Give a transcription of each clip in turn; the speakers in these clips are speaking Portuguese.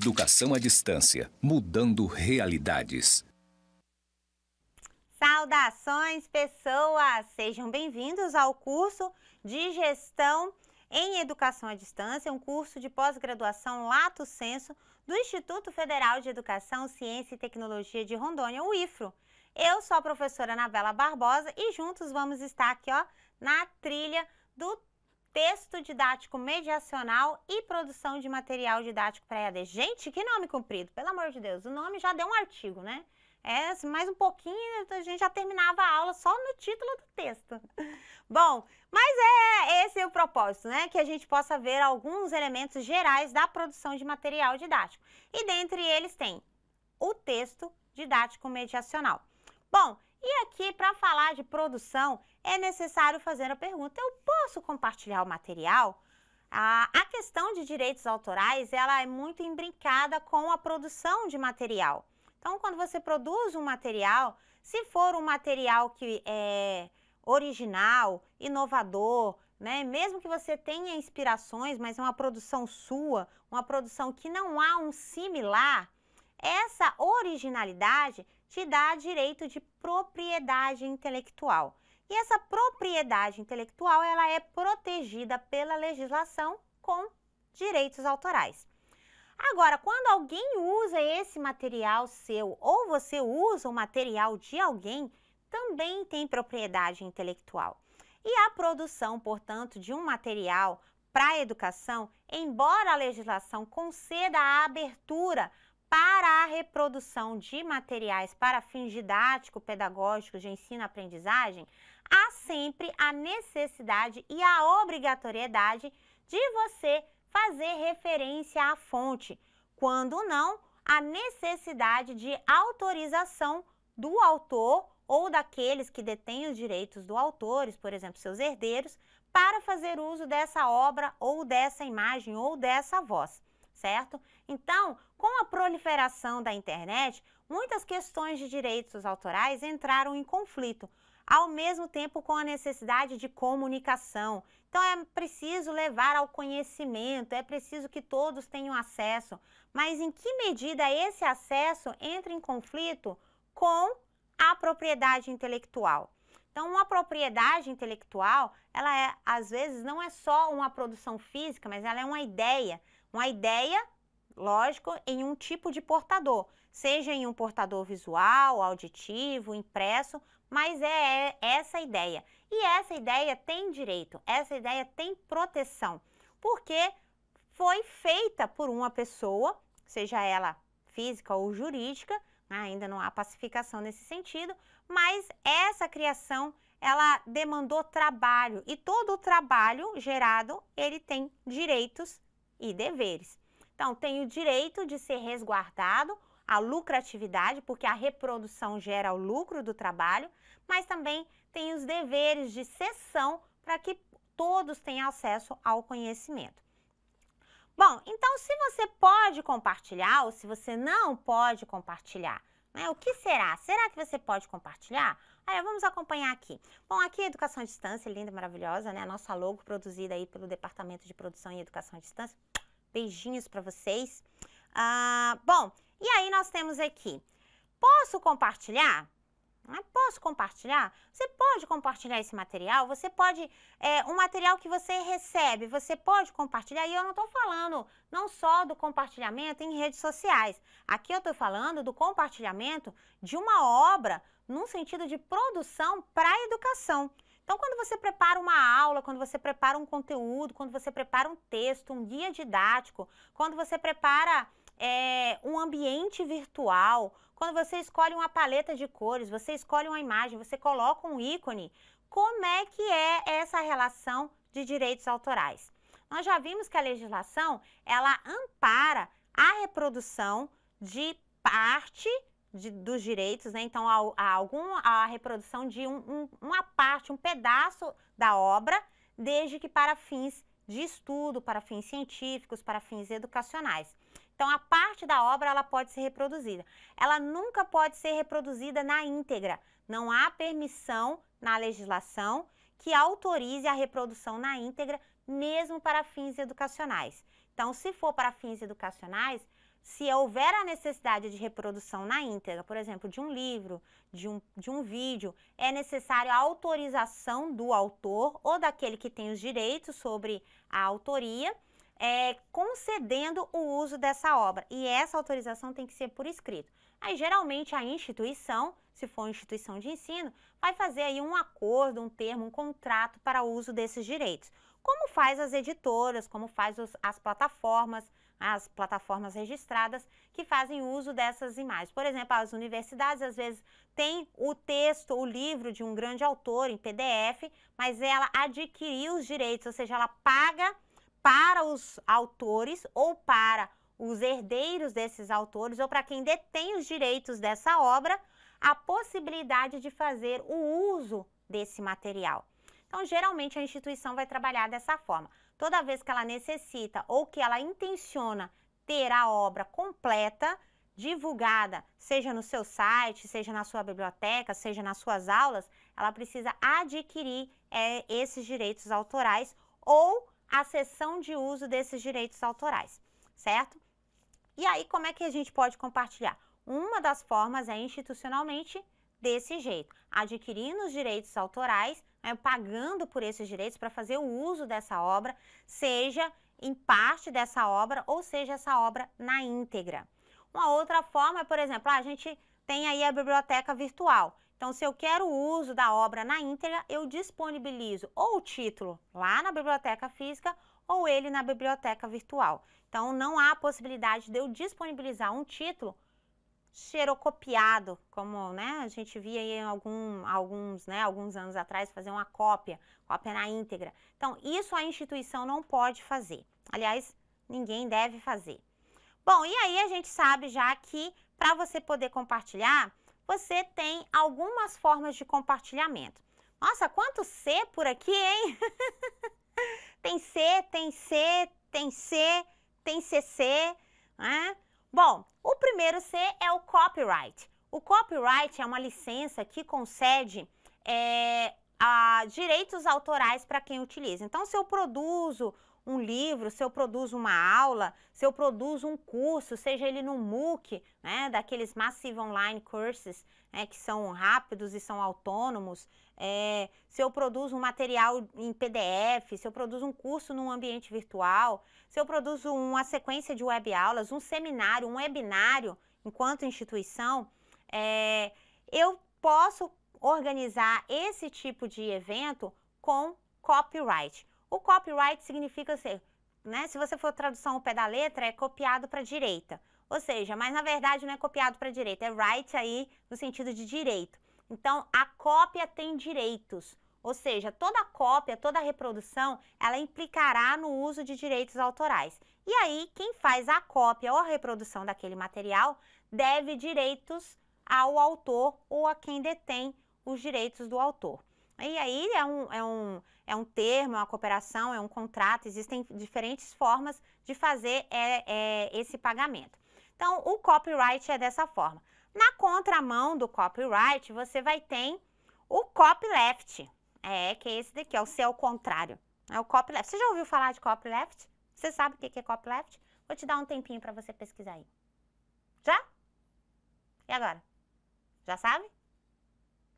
Educação à distância, mudando realidades. Saudações, pessoas! Sejam bem-vindos ao curso de Gestão em Educação à Distância, um curso de pós-graduação Lato Senso do Instituto Federal de Educação, Ciência e Tecnologia de Rondônia, o IFRO. Eu sou a professora Anabela Barbosa e juntos vamos estar aqui ó, na trilha do texto didático mediacional e produção de material didático para EAD. Gente, que nome comprido, pelo amor de Deus. O nome já deu um artigo, né? É, assim, mais um pouquinho a gente já terminava a aula só no título do texto. Bom, mas é esse é o propósito, né? Que a gente possa ver alguns elementos gerais da produção de material didático. E dentre eles tem o texto didático mediacional. Bom, e aqui, para falar de produção, é necessário fazer a pergunta: eu posso compartilhar o material? a questão de direitos autorais ela é muito imbricada com a produção de material. Então, quando você produz um material, se for um material que é original, inovador, né? Mesmo que você tenha inspirações, mas é uma produção sua, uma produção que não há um similar, essa originalidade te dá direito de propriedade intelectual. E essa propriedade intelectual, ela é protegida pela legislação com direitos autorais. Agora, quando alguém usa esse material seu ou você usa o material de alguém, também tem propriedade intelectual. E a produção, portanto, de um material para a educação, embora a legislação conceda a abertura para a reprodução de materiais para fins didáticos, pedagógicos, de ensino-aprendizagem, há sempre a necessidade e a obrigatoriedade de você fazer referência à fonte, quando não, a necessidade de autorização do autor ou daqueles que detêm os direitos do autores, por exemplo, seus herdeiros, para fazer uso dessa obra ou dessa imagem ou dessa voz certo? Então, com a proliferação da internet, muitas questões de direitos autorais entraram em conflito, ao mesmo tempo com a necessidade de comunicação. Então, é preciso levar ao conhecimento, é preciso que todos tenham acesso, mas em que medida esse acesso entra em conflito com a propriedade intelectual? Então, uma propriedade intelectual, ela é, às vezes não é só uma produção física, mas ela é uma ideia. Uma ideia, lógico, em um tipo de portador, seja em um portador visual, auditivo, impresso, mas é, é essa ideia. E essa ideia tem direito, essa ideia tem proteção, porque foi feita por uma pessoa, seja ela física ou jurídica, né, ainda não há pacificação nesse sentido, mas essa criação ela demandou trabalho e todo o trabalho gerado ele tem direitos e deveres. Então, tem o direito de ser resguardado a lucratividade, porque a reprodução gera o lucro do trabalho, mas também tem os deveres de sessão para que todos tenham acesso ao conhecimento. Bom, então se você pode compartilhar ou se você não pode compartilhar, né, o que será? Será que você pode compartilhar? Olha, vamos acompanhar aqui. Bom, aqui é Educação à Distância, linda, maravilhosa, né? A nossa logo produzida aí pelo Departamento de Produção e Educação à Distância Beijinhos para vocês. Ah, bom, e aí nós temos aqui, posso compartilhar? Ah, posso compartilhar? Você pode compartilhar esse material, você pode, é, um material que você recebe, você pode compartilhar, e eu não estou falando não só do compartilhamento em redes sociais, aqui eu estou falando do compartilhamento de uma obra num sentido de produção para a educação. Então, quando você prepara uma aula, quando você prepara um conteúdo, quando você prepara um texto, um guia didático, quando você prepara é, um ambiente virtual, quando você escolhe uma paleta de cores, você escolhe uma imagem, você coloca um ícone, como é que é essa relação de direitos autorais? Nós já vimos que a legislação, ela ampara a reprodução de parte de, dos direitos, né? Então, a, a, algum, a reprodução de um, um, uma parte, um pedaço da obra, desde que para fins de estudo, para fins científicos, para fins educacionais. Então, a parte da obra ela pode ser reproduzida. Ela nunca pode ser reproduzida na íntegra. Não há permissão na legislação que autorize a reprodução na íntegra, mesmo para fins educacionais. Então, se for para fins educacionais, se houver a necessidade de reprodução na íntegra, por exemplo, de um livro, de um, de um vídeo, é necessário a autorização do autor ou daquele que tem os direitos sobre a autoria, é, concedendo o uso dessa obra. E essa autorização tem que ser por escrito. Aí, geralmente, a instituição, se for uma instituição de ensino, vai fazer aí um acordo, um termo, um contrato para o uso desses direitos como faz as editoras, como faz os, as plataformas, as plataformas registradas que fazem uso dessas imagens. Por exemplo, as universidades às vezes têm o texto, o livro de um grande autor em PDF, mas ela adquiriu os direitos, ou seja, ela paga para os autores ou para os herdeiros desses autores ou para quem detém os direitos dessa obra a possibilidade de fazer o uso desse material. Então, geralmente, a instituição vai trabalhar dessa forma. Toda vez que ela necessita ou que ela intenciona ter a obra completa, divulgada, seja no seu site, seja na sua biblioteca, seja nas suas aulas, ela precisa adquirir é, esses direitos autorais ou a cessão de uso desses direitos autorais, certo? E aí, como é que a gente pode compartilhar? Uma das formas é institucionalmente desse jeito, adquirindo os direitos autorais né, pagando por esses direitos para fazer o uso dessa obra, seja em parte dessa obra ou seja essa obra na íntegra. Uma outra forma é, por exemplo, a gente tem aí a biblioteca virtual. Então, se eu quero o uso da obra na íntegra, eu disponibilizo ou o título lá na biblioteca física ou ele na biblioteca virtual. Então, não há possibilidade de eu disponibilizar um título xerocopiado, como né, a gente via em algum, alguns, né, alguns anos atrás, fazer uma cópia, cópia na íntegra. Então, isso a instituição não pode fazer. Aliás, ninguém deve fazer. Bom, e aí a gente sabe já que para você poder compartilhar, você tem algumas formas de compartilhamento. Nossa, quanto C por aqui, hein? tem C, tem C, tem C, tem CC, né? Bom, o primeiro C é o copyright. O copyright é uma licença que concede é, a direitos autorais para quem utiliza. Então, se eu produzo um livro, se eu produzo uma aula, se eu produzo um curso, seja ele no MOOC, né, daqueles Massive Online Courses, né, que são rápidos e são autônomos, é, se eu produzo um material em PDF, se eu produzo um curso num ambiente virtual, se eu produzo uma sequência de web aulas, um seminário, um webinário, enquanto instituição, é, eu posso organizar esse tipo de evento com copyright. O copyright significa ser, né, se você for tradução ao pé da letra, é copiado para a direita. Ou seja, mas na verdade não é copiado para a direita, é right aí no sentido de direito. Então, a cópia tem direitos. Ou seja, toda cópia, toda reprodução, ela implicará no uso de direitos autorais. E aí, quem faz a cópia ou a reprodução daquele material deve direitos ao autor ou a quem detém os direitos do autor. E aí é um, é, um, é um termo, é uma cooperação, é um contrato, existem diferentes formas de fazer é, é, esse pagamento. Então, o copyright é dessa forma. Na contramão do copyright, você vai ter o copyleft, é, que é esse daqui, é o seu contrário. É o copyleft. Você já ouviu falar de copyleft? Você sabe o que é copyleft? Vou te dar um tempinho para você pesquisar aí. Já? E agora? Já sabe?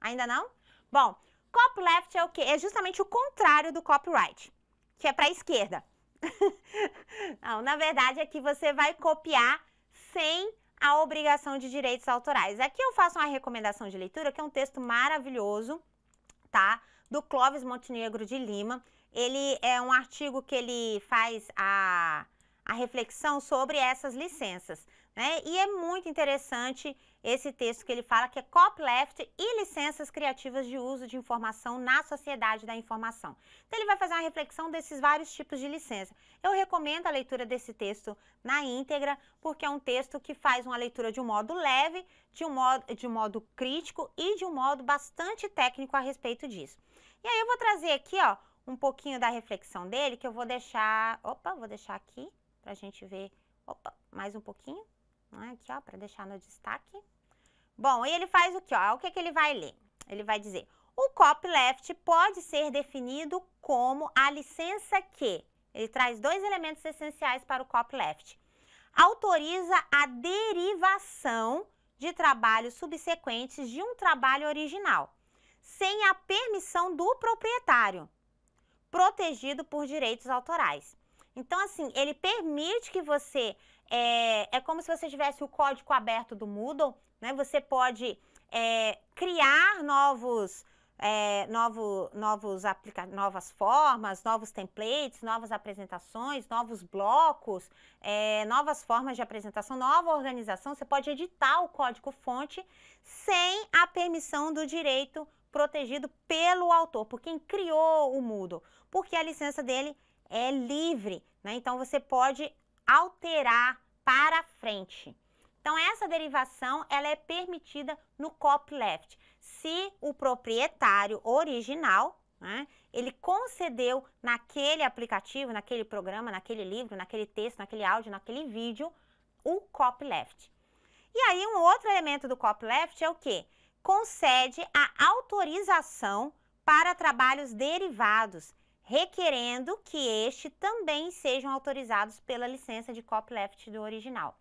Ainda não? Bom, Copyleft é o quê? É justamente o contrário do copyright, que é para a esquerda. Não, na verdade, aqui você vai copiar sem a obrigação de direitos autorais. Aqui eu faço uma recomendação de leitura, que é um texto maravilhoso, tá? Do Clóvis Montenegro de Lima. Ele é um artigo que ele faz a a reflexão sobre essas licenças. Né? E é muito interessante esse texto que ele fala que é copyleft e licenças criativas de uso de informação na sociedade da informação. Então ele vai fazer uma reflexão desses vários tipos de licença. Eu recomendo a leitura desse texto na íntegra, porque é um texto que faz uma leitura de um modo leve, de um modo, de um modo crítico e de um modo bastante técnico a respeito disso. E aí eu vou trazer aqui, ó, um pouquinho da reflexão dele, que eu vou deixar, opa, vou deixar aqui para a gente ver opa, mais um pouquinho, né? aqui ó, para deixar no destaque. Bom, e ele faz o que, ó, o que, que ele vai ler? Ele vai dizer, o copyleft pode ser definido como a licença que, ele traz dois elementos essenciais para o copyleft, autoriza a derivação de trabalhos subsequentes de um trabalho original, sem a permissão do proprietário, protegido por direitos autorais. Então, assim, ele permite que você. É, é como se você tivesse o código aberto do Moodle, né? Você pode é, criar novos. É, novo, novos aplica novas formas, novos templates, novas apresentações, novos blocos, é, novas formas de apresentação, nova organização. Você pode editar o código-fonte sem a permissão do direito protegido pelo autor, por quem criou o Moodle, porque a licença dele é livre, né? Então você pode alterar para frente. Então essa derivação ela é permitida no copyleft, se o proprietário original né, ele concedeu naquele aplicativo, naquele programa, naquele livro, naquele texto, naquele áudio, naquele vídeo, o copyleft. E aí um outro elemento do copyleft é o que? Concede a autorização para trabalhos derivados requerendo que este também sejam autorizados pela licença de copyleft do original.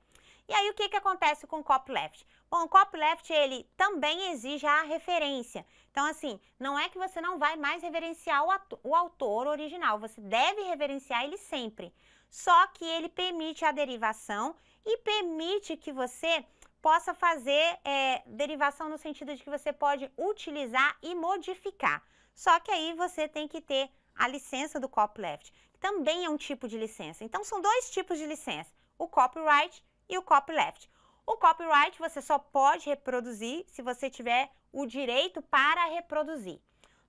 E aí o que, que acontece com o copyleft? Bom, o copyleft ele também exige a referência. Então assim, não é que você não vai mais reverenciar o, o autor original, você deve reverenciar ele sempre. Só que ele permite a derivação e permite que você possa fazer é, derivação no sentido de que você pode utilizar e modificar. Só que aí você tem que ter a licença do copyleft, que também é um tipo de licença. Então são dois tipos de licença, o copyright e o copyleft. O copyright você só pode reproduzir se você tiver o direito para reproduzir.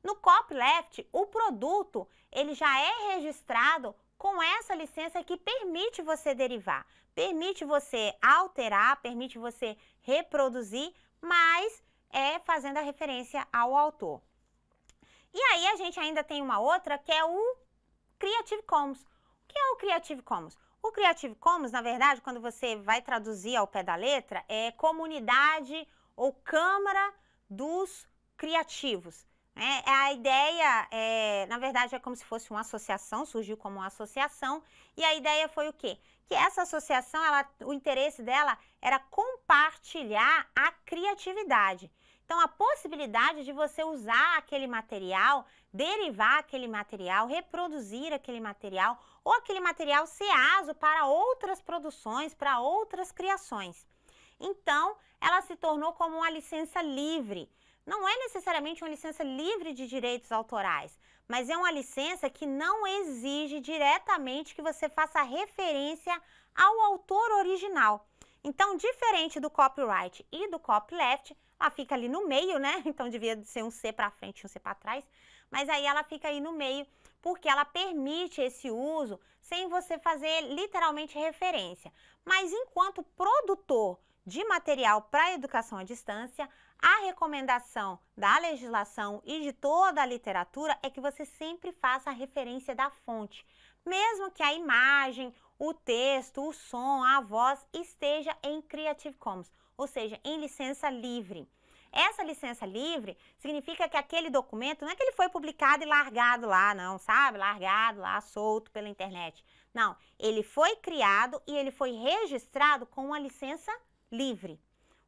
No copyleft, o produto ele já é registrado com essa licença que permite você derivar, permite você alterar, permite você reproduzir, mas é fazendo a referência ao autor. E aí a gente ainda tem uma outra que é o Creative Commons. O que é o Creative Commons? O Creative Commons, na verdade, quando você vai traduzir ao pé da letra, é comunidade ou câmara dos criativos. Né? é A ideia, é, na verdade, é como se fosse uma associação, surgiu como uma associação, e a ideia foi o quê? Que essa associação, ela, o interesse dela era compartilhar a criatividade. Então, a possibilidade de você usar aquele material, derivar aquele material, reproduzir aquele material ou aquele material ser aso para outras produções, para outras criações. Então, ela se tornou como uma licença livre. Não é necessariamente uma licença livre de direitos autorais, mas é uma licença que não exige diretamente que você faça referência ao autor original. Então, diferente do copyright e do copyleft, ela ah, fica ali no meio, né? Então devia ser um C para frente e um C para trás, mas aí ela fica aí no meio porque ela permite esse uso sem você fazer literalmente referência. Mas enquanto produtor de material para educação à distância, a recomendação da legislação e de toda a literatura é que você sempre faça a referência da fonte, mesmo que a imagem o texto, o som, a voz esteja em Creative Commons, ou seja, em licença livre. Essa licença livre significa que aquele documento não é que ele foi publicado e largado lá, não, sabe? Largado lá, solto pela internet. Não, ele foi criado e ele foi registrado com uma licença livre.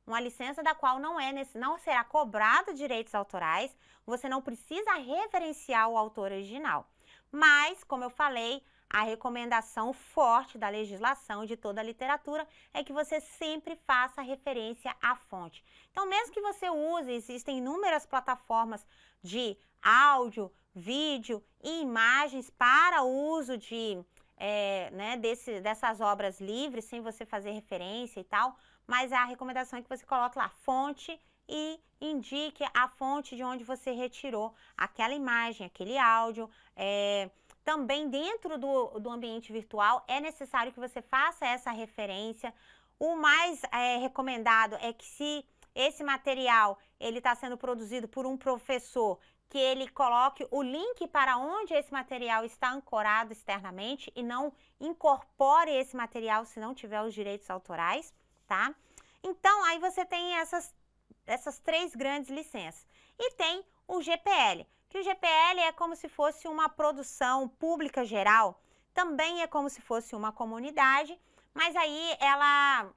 Uma licença da qual não, é nesse, não será cobrado direitos autorais, você não precisa reverenciar o autor original. Mas, como eu falei, a recomendação forte da legislação e de toda a literatura é que você sempre faça referência à fonte. Então, mesmo que você use, existem inúmeras plataformas de áudio, vídeo e imagens para uso de é, né, desse, dessas obras livres, sem você fazer referência e tal, mas a recomendação é que você coloque lá fonte e indique a fonte de onde você retirou aquela imagem, aquele áudio, é, também dentro do, do ambiente virtual é necessário que você faça essa referência. O mais é, recomendado é que se esse material ele está sendo produzido por um professor que ele coloque o link para onde esse material está ancorado externamente e não incorpore esse material se não tiver os direitos autorais, tá? Então, aí você tem essas, essas três grandes licenças. E tem o GPL que o GPL é como se fosse uma produção pública geral, também é como se fosse uma comunidade, mas aí ela,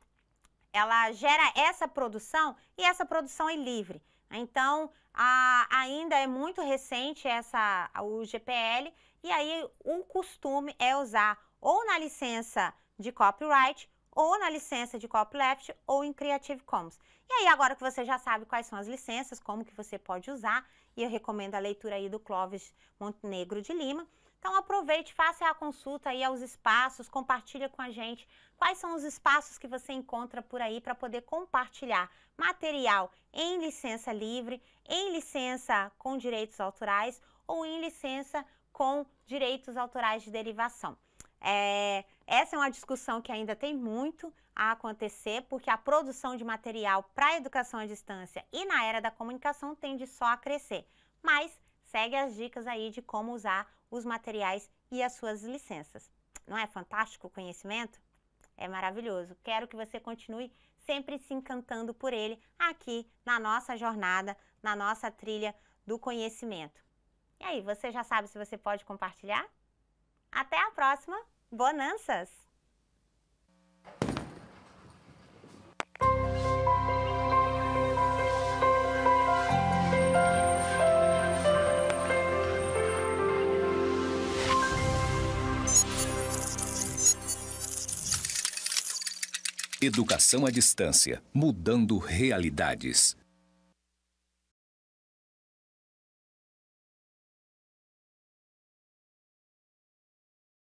ela gera essa produção e essa produção é livre. Então, a, ainda é muito recente essa, o GPL e aí o costume é usar ou na licença de copyright ou na licença de copyleft ou em Creative Commons. E aí agora que você já sabe quais são as licenças, como que você pode usar, e eu recomendo a leitura aí do Clóvis Montenegro de Lima. Então aproveite, faça a consulta aí aos espaços, compartilha com a gente quais são os espaços que você encontra por aí para poder compartilhar material em licença livre, em licença com direitos autorais ou em licença com direitos autorais de derivação. É, essa é uma discussão que ainda tem muito a acontecer, porque a produção de material para a educação à distância e na era da comunicação tende só a crescer. Mas segue as dicas aí de como usar os materiais e as suas licenças. Não é fantástico o conhecimento? É maravilhoso. Quero que você continue sempre se encantando por ele aqui na nossa jornada, na nossa trilha do conhecimento. E aí, você já sabe se você pode compartilhar? Até a próxima, bonanças! Educação à distância, mudando realidades.